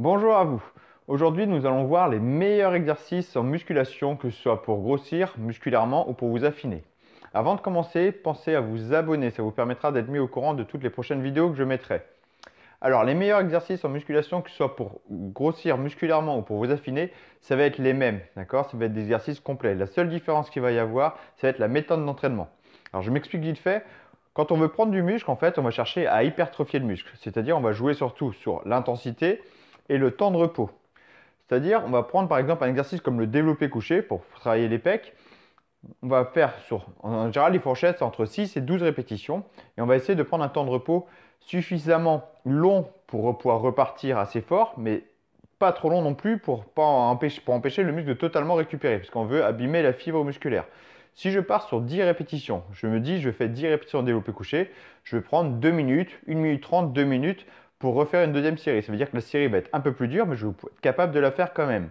Bonjour à vous. Aujourd'hui, nous allons voir les meilleurs exercices en musculation, que ce soit pour grossir musculairement ou pour vous affiner. Avant de commencer, pensez à vous abonner, ça vous permettra d'être mis au courant de toutes les prochaines vidéos que je mettrai. Alors, les meilleurs exercices en musculation, que ce soit pour grossir musculairement ou pour vous affiner, ça va être les mêmes, d'accord Ça va être des exercices complets. La seule différence qu'il va y avoir, ça va être la méthode d'entraînement. Alors, je m'explique vite fait. Quand on veut prendre du muscle, en fait, on va chercher à hypertrophier le muscle, c'est-à-dire on va jouer surtout sur l'intensité, et le temps de repos. C'est-à-dire, on va prendre par exemple un exercice comme le développé couché pour travailler les pecs. On va faire sur, en général, les fourchettes, entre 6 et 12 répétitions. Et on va essayer de prendre un temps de repos suffisamment long pour pouvoir repartir assez fort, mais pas trop long non plus pour, pas empêcher, pour empêcher le muscle de totalement récupérer, parce qu'on veut abîmer la fibre musculaire. Si je pars sur 10 répétitions, je me dis je fais 10 répétitions de développé couché, je vais prendre 2 minutes, 1 minute 30, 2 minutes pour refaire une deuxième série. Ça veut dire que la série va être un peu plus dure, mais je vais être capable de la faire quand même.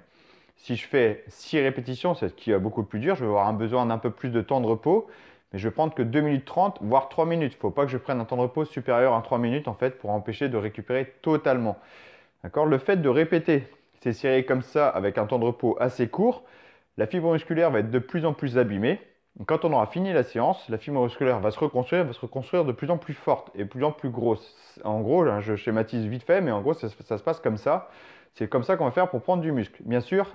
Si je fais 6 répétitions, c'est ce qui est beaucoup plus dur, je vais avoir un besoin d'un peu plus de temps de repos, mais je vais prendre que 2 minutes 30, voire 3 minutes. Il ne faut pas que je prenne un temps de repos supérieur à 3 minutes, en fait, pour empêcher de récupérer totalement. Le fait de répéter ces séries comme ça, avec un temps de repos assez court, la fibre musculaire va être de plus en plus abîmée, quand on aura fini la séance, la fibre musculaire va se reconstruire, va se reconstruire de plus en plus forte et de plus en plus grosse. En gros, je schématise vite fait, mais en gros, ça, se passe comme ça. C'est comme ça qu'on va faire pour prendre du muscle. Bien sûr,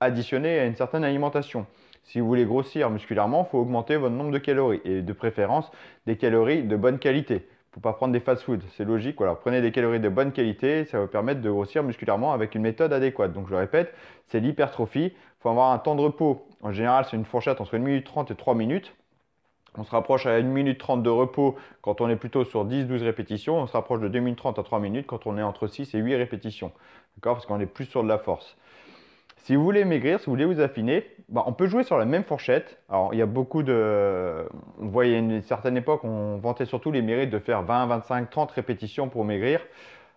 additionné à une certaine alimentation. Si vous voulez grossir musculairement, il faut augmenter votre nombre de calories et de préférence des calories de bonne qualité. Faut pas prendre des fast food, c'est logique. Alors, prenez des calories de bonne qualité, ça va vous permettre de grossir musculairement avec une méthode adéquate. Donc je le répète, c'est l'hypertrophie. faut avoir un temps de repos en général, c'est une fourchette entre 1 minute 30 et 3 minutes. On se rapproche à 1 minute 30 de repos quand on est plutôt sur 10-12 répétitions. On se rapproche de 2 minutes 30 à 3 minutes quand on est entre 6 et 8 répétitions. D'accord Parce qu'on est plus sur de la force. Si vous voulez maigrir, si vous voulez vous affiner, bah, on peut jouer sur la même fourchette. Alors, il y a beaucoup de. Vous voyez, une certaine époque, on vantait surtout les mérites de faire 20, 25, 30 répétitions pour maigrir.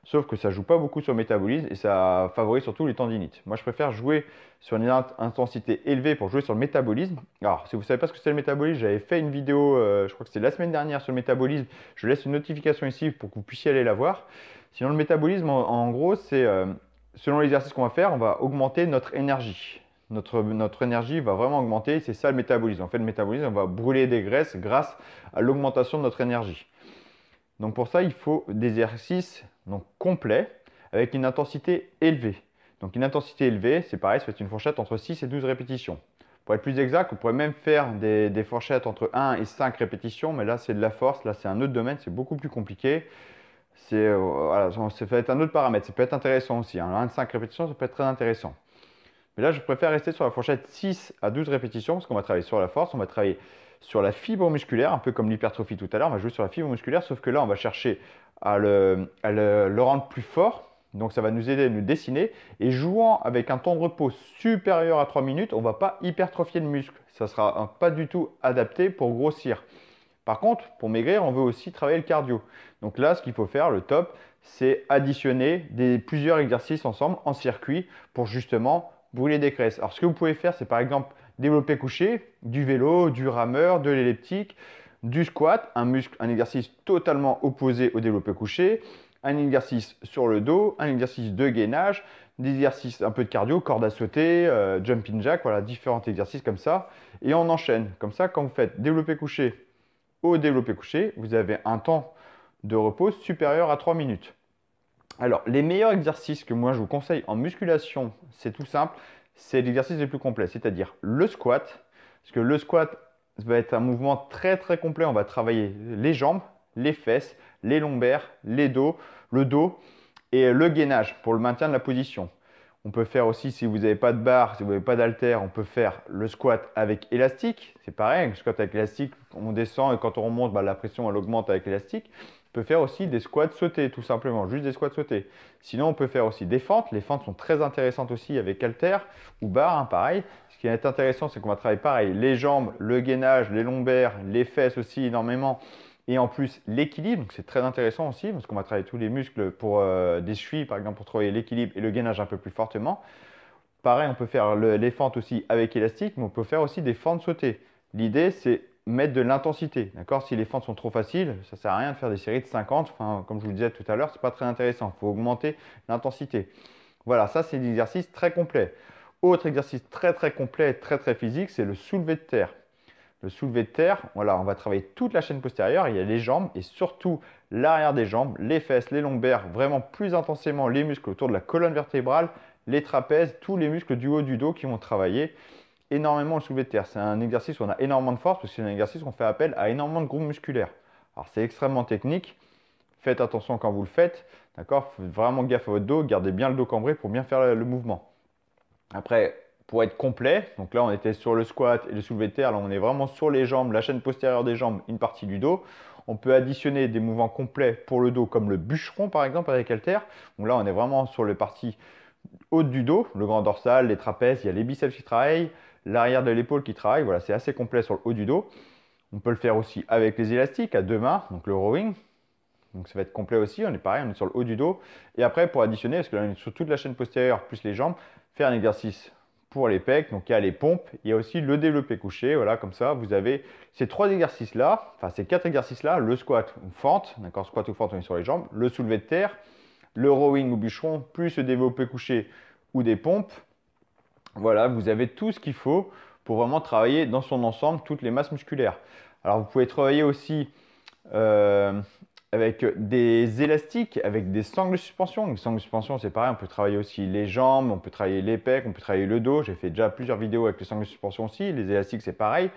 Sauf que ça joue pas beaucoup sur le métabolisme et ça favorise surtout les tendinites. Moi, je préfère jouer sur une intensité élevée pour jouer sur le métabolisme. Alors, si vous ne savez pas ce que c'est le métabolisme, j'avais fait une vidéo, euh, je crois que c'est la semaine dernière, sur le métabolisme. Je laisse une notification ici pour que vous puissiez aller la voir. Sinon, le métabolisme, en, gros, c'est euh, selon l'exercice qu'on va faire, on va augmenter notre énergie. Notre, notre, énergie va vraiment augmenter. C'est ça le métabolisme. En fait, le métabolisme, on va brûler des graisses grâce à l'augmentation de notre énergie. Donc pour ça, il faut des exercices donc complet, avec une intensité élevée. Donc une intensité élevée, c'est pareil, ça c'est une fourchette entre 6 et 12 répétitions. Pour être plus exact, on pourrait même faire des, fourchettes entre 1 et 5 répétitions, mais là c'est de la force, là c'est un autre domaine, c'est beaucoup plus compliqué. C'est euh, être un autre paramètre, ça peut être intéressant aussi. 1 hein. de 5 répétitions, ça peut être très intéressant. Mais là, je préfère rester sur la fourchette 6 à 12 répétitions parce qu'on va travailler sur la force, on va travailler sur la fibre musculaire, un peu comme l'hypertrophie tout à l'heure, on va jouer sur la fibre musculaire, sauf que là, on va chercher à le, rendre plus fort. Donc ça va nous aider à nous dessiner. Et jouant avec un temps de repos supérieur à 3 minutes, on ne va pas hypertrophier le muscle. Ça ne sera pas du tout adapté pour grossir. Par contre, pour maigrir, on veut aussi travailler le cardio. Donc là, ce qu'il faut faire, le top, c'est additionner plusieurs exercices ensemble en circuit pour justement brûler des graisses. Alors ce que vous pouvez faire, c'est par exemple développer coucher du vélo, du rameur, de l'elliptique, du squat, un, muscle, un exercice totalement opposé au développé couché, un exercice sur le dos, un exercice de gainage, des exercices un peu de cardio, corde à sauter, euh, jumping jack, voilà, différents exercices comme ça. Et on enchaîne. Comme ça, quand vous faites développé couché au développé couché, vous avez un temps de repos supérieur à 3 minutes. Alors, les meilleurs exercices que moi je vous conseille en musculation, c'est tout simple, c'est l'exercice le plus complet, c'est-à-dire le squat, parce que le squat va être un mouvement très très complet. On va travailler les jambes, les fesses, les lombaires, les dos, le dos et le gainage pour le maintien de la position. On peut faire aussi, si vous n'avez pas de barre, si vous n'avez pas d'alter on peut faire le squat avec élastique. C'est pareil, le squat avec élastique, on descend et quand on remonte, bah, la pression elle augmente avec l'élastique. On peut faire aussi des squats sautés, tout simplement, juste des squats sautés. Sinon, on peut faire aussi des fentes. Les fentes sont très intéressantes aussi avec alter ou barre, hein, pareil. Ce qui est intéressant, c'est qu'on va travailler pareil, les jambes, le gainage, les lombaires, les fesses aussi énormément. Et en plus, l'équilibre, c'est très intéressant aussi, parce qu'on va travailler tous les muscles pour euh, des chevilles, par exemple, pour travailler l'équilibre et le gainage un peu plus fortement. Pareil, on peut faire les fentes aussi avec élastique, mais on peut faire aussi des fentes sautées. L'idée, c'est mettre de l'intensité, d'accord Si les fentes sont trop faciles, ça ne sert à rien de faire des séries de 50. comme je vous le disais tout à l'heure, ce n'est pas très intéressant. Il faut augmenter l'intensité. Voilà, ça c'est exercice très complet. Autre exercice très très complet et très très physique, c'est le soulevé de terre. Le soulevé de terre, voilà, on va travailler toute la chaîne postérieure, il y a les jambes et surtout l'arrière des jambes, les fesses, les lombaires, vraiment plus intensément les muscles autour de la colonne vertébrale, les trapèzes, tous les muscles du haut du dos qui vont travailler énormément le soulevé de terre. C'est un exercice où on a énormément de force parce que c'est un exercice où on fait appel à énormément de groupes musculaires. Alors c'est extrêmement technique, faites attention quand vous le faites, d'accord Faites vraiment gaffe à votre dos, gardez bien le dos cambré pour bien faire le mouvement. Après, pour être complet, donc là on était sur le squat et le soulevé de terre, là on est vraiment sur les jambes, la chaîne postérieure des jambes, une partie du dos. On peut additionner des mouvements complets pour le dos, comme le bûcheron par exemple avec Alter. Donc là on est vraiment sur les parties hautes du dos, le grand dorsal, les trapèzes, il y a les biceps qui travaillent, l'arrière de l'épaule qui travaille. Voilà, c'est assez complet sur le haut du dos. On peut le faire aussi avec les élastiques à deux mains, donc le rowing. Donc ça va être complet aussi, on est pareil, on est sur le haut du dos. Et après, pour additionner, parce que là on est sur toute la chaîne postérieure plus les jambes, faire un exercice pour les pecs, donc il y a les pompes, il y a aussi le développé couché, voilà, comme ça, vous avez ces trois exercices-là, enfin ces quatre exercices-là, le squat ou fente, d'accord, squat ou fente, on est sur les jambes, le soulevé de terre, le rowing ou bûcheron, plus le développé couché ou des pompes. Voilà, vous avez tout ce qu'il faut pour vraiment travailler dans son ensemble toutes les masses musculaires. Alors vous pouvez travailler aussi euh, avec des élastiques, avec des sangles de suspension. Les sangles de suspension, c'est pareil, on peut travailler aussi les jambes, on peut travailler les on peut travailler le dos. J'ai fait déjà plusieurs vidéos avec les sangles de suspension aussi. Les élastiques, c'est pareil.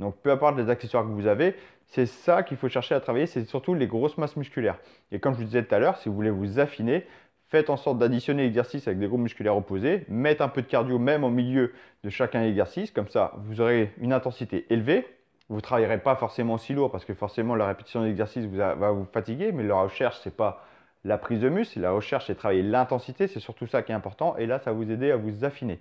Donc, peu à importe les accessoires que vous avez, c'est ça qu'il faut chercher à travailler, c'est surtout les grosses masses musculaires. Et comme je vous disais tout à l'heure, si vous voulez vous affiner, faites en sorte d'additionner l'exercice avec des groupes musculaires opposés, mettez un peu de cardio même au milieu de chacun exercice, comme ça vous aurez une intensité élevée, vous ne travaillerez pas forcément si lourd parce que forcément la répétition d'exercice va vous fatiguer, mais la recherche, ce n'est pas la prise de muscle, la recherche, c'est travailler l'intensité, c'est surtout ça qui est important, et là, ça va vous aider à vous affiner.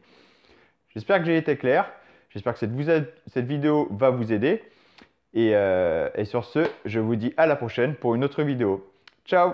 J'espère que j'ai été clair, j'espère que cette, vidéo va vous aider, euh, et sur ce, je vous dis à la prochaine pour une autre vidéo. Ciao